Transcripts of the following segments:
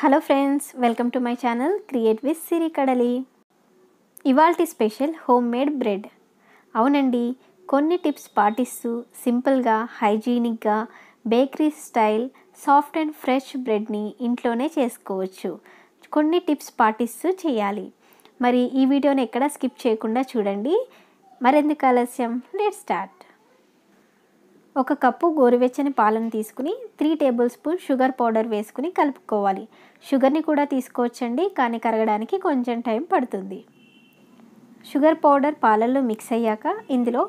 hello friends welcome to my channel create with Siri Kadali ఇవాల్టి special home made bread అవునండి కొన్ని tips పాటిస్తూ సింపుల్గా హైజీనిక్గా bakery style soft and fresh బ్రెడ్ని ఇంట్లోనే చేసుకోవచ్చు కొన్ని టిప్స్ పాటిస్తూ చేయాలి మరి ఈ వీడియోని ఎక్కడ స్కిప్ చేయకుండా చూడండి మరెందుకు ఆలస్యం లెట్ స్టార్ట్ ఒక కప్పు గోరువెచ్చని పాలను తీసుకుని three tablespoon sugar powder వేసుకుని కలుపుకోవాలి షుగర్ని కూడా తీసుకోవచ్చండి కానీ కరగడానికి కొంచెం టైం పడుతుంది షుగర్ పౌడర్ పాలల్లో మిక్స్ అయ్యాక ఇందులో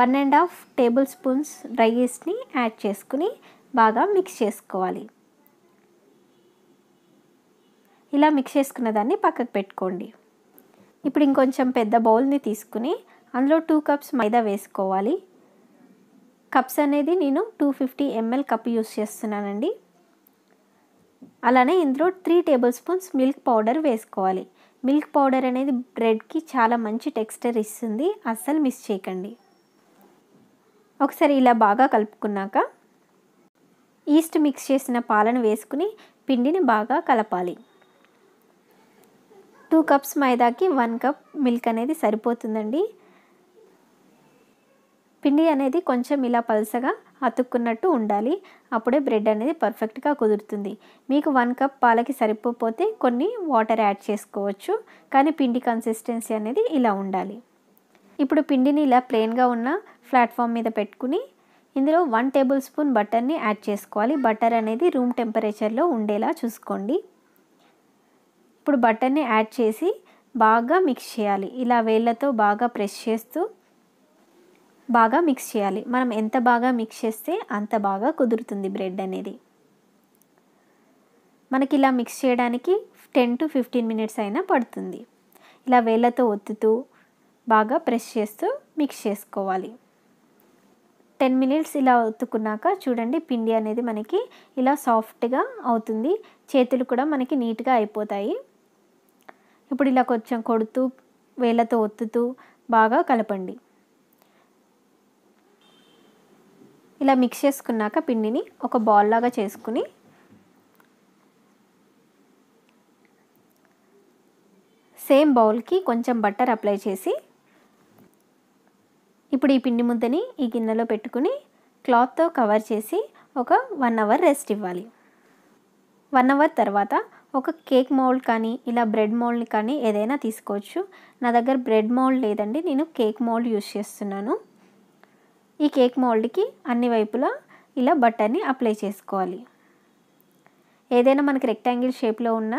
one and half tablespoons dry ఈస్ట్ని యాడ్ చేసుకుని బాగా మిక్స్ చేసుకోవాలి ఇలా మిక్స్ చేసుకున్న దాన్ని పక్కకు పెట్టుకోండి ఇప్పుడు ఇంకొంచెం పెద్ద బౌల్ని తీసుకుని అందులో టూ కప్స్ మైదా వేసుకోవాలి కప్స్ అనేది నేను two fifty ML cup use చేస్తున్నానండి అలానే ఇందులో three tablespoons milk powder వేసుకోవాలి మిల్క్ పౌడర్ అనేది బ్రెడ్కి చాలా మంచి టెక్స్చర్ ఇస్తుంది అస్సలు మిస్ చేయకండి ఒకసారి ఇలా బాగా కలుపుకున్నాక ఈస్ట్ మిక్స్ చేసిన పాలను వేసుకుని పిండిని బాగా కలపాలి టూ కప్స్ మైదాకి వన్ కప్ మిల్క్ అనేది సరిపోతుందండి పిండి అనేది కొంచెం ఇలా పలసగా అతుక్కున్నట్టు ఉండాలి అప్పుడే బ్రెడ్ అనేది పర్ఫెక్ట్గా కుదురుతుంది మీకు వన్ కప్ పాలకి సరిపోతే కొన్ని వాటర్ యాడ్ చేసుకోవచ్చు కానీ పిండి కన్సిస్టెన్సీ అనేది ఇలా ఉండాలి ఇప్పుడు పిండిని ఇలా ప్లెయిన్గా ఉన్న ప్లాట్ఫామ్ మీద పెట్టుకుని ఇందులో వన్ టేబుల్ స్పూన్ బటర్ని యాడ్ చేసుకోవాలి బటర్ అనేది రూమ్ టెంపరేచర్లో ఉండేలా చూసుకోండి ఇప్పుడు బటర్ని యాడ్ చేసి బాగా మిక్స్ చేయాలి ఇలా వేళ్ళతో బాగా ప్రెస్ చేస్తూ బాగా మిక్స్ చేయాలి మనం ఎంత బాగా మిక్స్ చేస్తే అంత బాగా కుదురుతుంది బ్రెడ్ అనేది మనకి ఇలా మిక్స్ చేయడానికి టెన్ టు ఫిఫ్టీన్ మినిట్స్ అయినా పడుతుంది ఇలా వేళ్ళతో ఒత్తుతూ బాగా ప్రెస్ చేస్తూ మిక్స్ చేసుకోవాలి టెన్ మినిట్స్ ఇలా ఒత్తుకున్నాక చూడండి పిండి అనేది మనకి ఇలా సాఫ్ట్గా అవుతుంది చేతులు కూడా మనకి నీట్గా అయిపోతాయి ఇప్పుడు ఇలా కొంచెం కొడుతూ వేళ్ళతో ఒత్తుతూ బాగా కలపండి ఇలా మిక్స్ చేసుకున్నాక పిండిని ఒక బాల్ లాగా చేసుకుని సేమ్ బౌల్కి కొంచెం బట్టర్ అప్లై చేసి ఇప్పుడు ఈ పిండి ముద్దని ఈ గిన్నెలో పెట్టుకుని క్లాత్తో కవర్ చేసి ఒక వన్ అవర్ రెస్ట్ ఇవ్వాలి వన్ అవర్ తర్వాత ఒక కేక్ మౌల్డ్ కానీ ఇలా బ్రెడ్ మౌల్డ్ని కానీ ఏదైనా తీసుకోవచ్చు నా దగ్గర బ్రెడ్ మౌల్డ్ లేదండి నేను కేక్ మౌల్డ్ యూస్ చేస్తున్నాను ఈ కేక్ మోల్డ్కి అన్ని వైపులా ఇలా బట్టర్ని అప్లై చేసుకోవాలి ఏదైనా మనకి రెక్టాంగిల్ షేప్లో ఉన్న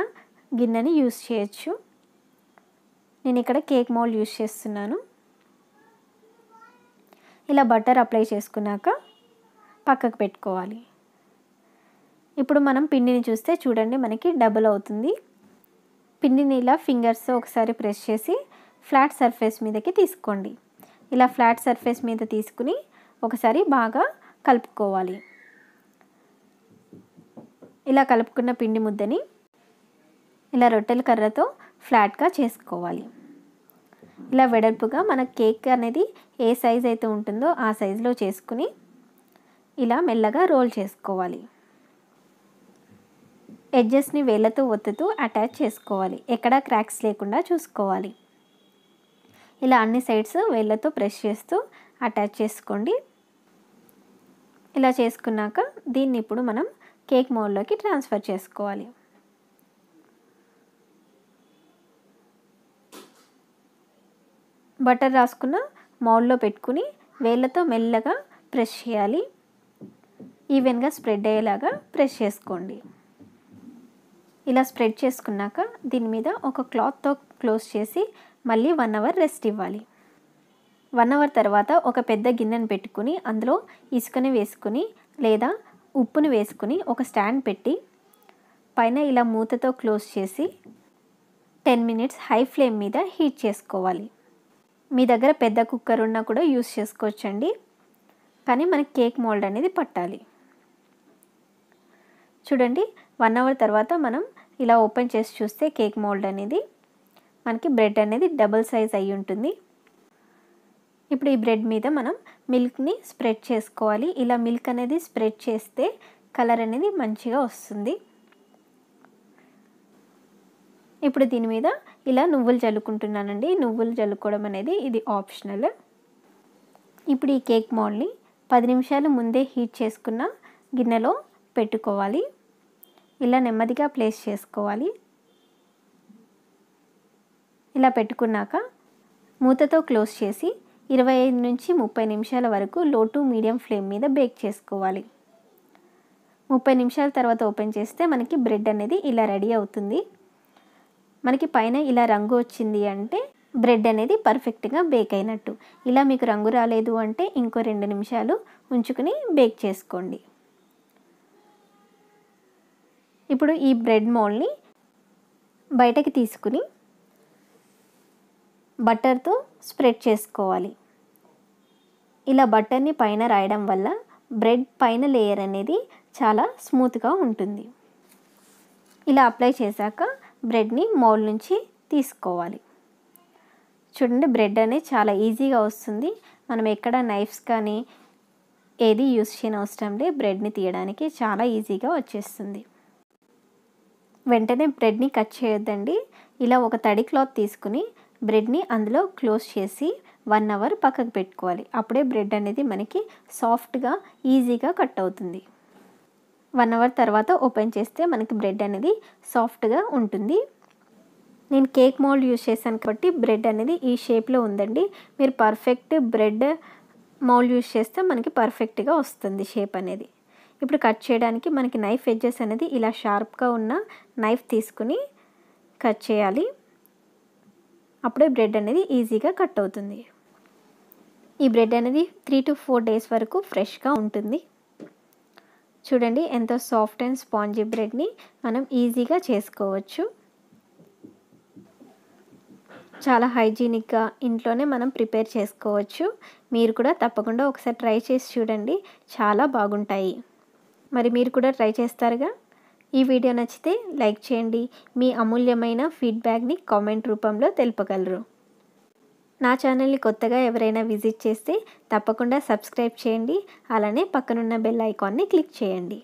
గిన్నెని యూస్ చేయొచ్చు నేను ఇక్కడ కేక్ మోల్డ్ యూస్ చేస్తున్నాను ఇలా బటర్ అప్లై చేసుకున్నాక పక్కకు పెట్టుకోవాలి ఇప్పుడు మనం పిండిని చూస్తే చూడండి మనకి డబుల్ అవుతుంది పిండిని ఇలా ఫింగర్స్తో ఒకసారి ప్రెస్ చేసి ఫ్లాట్ సర్ఫేస్ మీదకి తీసుకోండి ఇలా ఫ్లాట్ సర్ఫేస్ మీద తీసుకుని ఒకసారి బాగా కలుపుకోవాలి ఇలా కలుపుకున్న పిండి ముద్దని ఇలా రొట్టెల కర్రతో ఫ్లాట్గా చేసుకోవాలి ఇలా వెడల్పుగా మన కేక్ అనేది ఏ సైజ్ అయితే ఉంటుందో ఆ సైజులో చేసుకుని ఇలా మెల్లగా రోల్ చేసుకోవాలి ఎడ్జెస్ని వేళ్ళతో ఒత్తుతూ అటాచ్ చేసుకోవాలి ఎక్కడా క్రాక్స్ లేకుండా చూసుకోవాలి ఇలా అన్ని సైడ్స్ వేళ్ళతో ప్రెస్ చేస్తూ అటాచ్ చేసుకోండి ఇలా చేసుకున్నాక దీన్ని ఇప్పుడు మనం కేక్ మోల్లోకి ట్రాన్స్ఫర్ చేసుకోవాలి బటర్ రాసుకున్న మౌల్లో పెట్టుకుని వేళ్ళతో మెల్లగా ప్రెస్ చేయాలి ఈవెన్గా స్ప్రెడ్ అయ్యేలాగా ప్రెస్ చేసుకోండి ఇలా స్ప్రెడ్ చేసుకున్నాక దీని మీద ఒక క్లాత్తో క్లోజ్ చేసి మళ్ళీ వన్ అవర్ రెస్ట్ ఇవ్వాలి వన్ అవర్ తర్వాత ఒక పెద్ద గిన్నెను పెట్టుకుని అందులో ఇసుకని వేసుకుని లేదా ఉప్పుని వేసుకుని ఒక స్టాండ్ పెట్టి పైన ఇలా మూతతో క్లోజ్ చేసి టెన్ మినిట్స్ హై ఫ్లేమ్ మీద హీట్ చేసుకోవాలి మీ దగ్గర పెద్ద కుక్కర్ ఉన్నా కూడా యూస్ చేసుకోవచ్చండి కానీ మనకి కేక్ మోల్డ్ అనేది పట్టాలి చూడండి వన్ అవర్ తర్వాత మనం ఇలా ఓపెన్ చేసి చూస్తే కేక్ మోల్డ్ అనేది మనకి బ్రెడ్ అనేది డబుల్ సైజ్ అయి ఉంటుంది ఇప్పుడు ఈ బ్రెడ్ మీద మనం మిల్క్ని స్ప్రెడ్ చేసుకోవాలి ఇలా మిల్క్ అనేది స్ప్రెడ్ చేస్తే కలర్ అనేది మంచిగా వస్తుంది ఇప్పుడు దీని మీద ఇలా నువ్వులు జల్లుకుంటున్నానండి నువ్వులు జల్లుకోవడం అనేది ఇది ఆప్షనల్ ఇప్పుడు ఈ కేక్ మోల్ని పది నిమిషాలు ముందే హీట్ చేసుకున్న గిన్నెలో పెట్టుకోవాలి ఇలా నెమ్మదిగా ప్లేస్ చేసుకోవాలి ఇలా పెట్టుకున్నాక మూతతో క్లోజ్ చేసి ఇరవై ఐదు నుంచి ముప్పై నిమిషాల వరకు లో టు మీడియం ఫ్లేమ్ మీద బేక్ చేసుకోవాలి ముప్పై నిమిషాల తర్వాత ఓపెన్ చేస్తే మనకి బ్రెడ్ అనేది ఇలా రెడీ అవుతుంది మనకి పైన ఇలా రంగు వచ్చింది అంటే బ్రెడ్ అనేది పర్ఫెక్ట్గా బేక్ అయినట్టు ఇలా మీకు రంగు రాలేదు అంటే ఇంకో రెండు నిమిషాలు ఉంచుకుని బేక్ చేసుకోండి ఇప్పుడు ఈ బ్రెడ్ మోల్ని బయటకి తీసుకుని బట్టర్తో స్ప్రెడ్ చేసుకోవాలి ఇలా బట్టర్ని పైన రాయడం వల్ల బ్రెడ్ పైన లేయర్ అనేది చాలా స్మూత్గా ఉంటుంది ఇలా అప్లై చేశాక బ్రెడ్ని మౌల్ నుంచి తీసుకోవాలి చూడండి బ్రెడ్ అనేది చాలా ఈజీగా వస్తుంది మనం ఎక్కడ నైఫ్స్ కానీ ఏది యూస్ చేయని అవసరం లేదు బ్రెడ్ని తీయడానికి చాలా ఈజీగా వచ్చేస్తుంది వెంటనే బ్రెడ్ని కట్ చేయొద్దండి ఇలా ఒక తడి క్లాత్ తీసుకుని బ్రెడ్ని అందులో క్లోజ్ చేసి వన్ అవర్ పక్కకు పెట్టుకోవాలి అప్పుడే బ్రెడ్ అనేది మనకి సాఫ్ట్గా ఈజీగా కట్ అవుతుంది వన్ అవర్ తర్వాత ఓపెన్ చేస్తే మనకి బ్రెడ్ అనేది సాఫ్ట్గా ఉంటుంది నేను కేక్ మోల్డ్ యూజ్ చేశాను కాబట్టి బ్రెడ్ అనేది ఈ షేప్లో ఉందండి మీరు పర్ఫెక్ట్ బ్రెడ్ మౌల్డ్ యూజ్ చేస్తే మనకి పర్ఫెక్ట్గా వస్తుంది షేప్ అనేది ఇప్పుడు కట్ చేయడానికి మనకి నైఫ్ ఎడ్జెస్ అనేది ఇలా షార్ప్గా ఉన్న నైఫ్ తీసుకుని కట్ చేయాలి అప్పుడే బ్రెడ్ అనేది ఈజీగా కట్ అవుతుంది ఈ బ్రెడ్ అనేది త్రీ టు ఫోర్ డేస్ వరకు ఫ్రెష్గా ఉంటుంది చూడండి ఎంతో సాఫ్ట్ అండ్ స్పాంజీ బ్రెడ్ని మనం ఈజీగా చేసుకోవచ్చు చాలా హైజీనిక్గా ఇంట్లోనే మనం ప్రిపేర్ చేసుకోవచ్చు మీరు కూడా తప్పకుండా ఒకసారి ట్రై చేసి చూడండి చాలా బాగుంటాయి మరి మీరు కూడా ట్రై చేస్తారుగా ఈ వీడియో నచ్చితే లైక్ చేయండి మీ అమూల్యమైన ఫీడ్బ్యాక్ని కామెంట్ రూపంలో తెలుపగలరు నా ఛానల్ని కొత్తగా ఎవరైనా విజిట్ చేస్తే తప్పకుండా సబ్స్క్రైబ్ చేయండి అలానే పక్కనున్న బెల్ ఐకాన్ని క్లిక్ చేయండి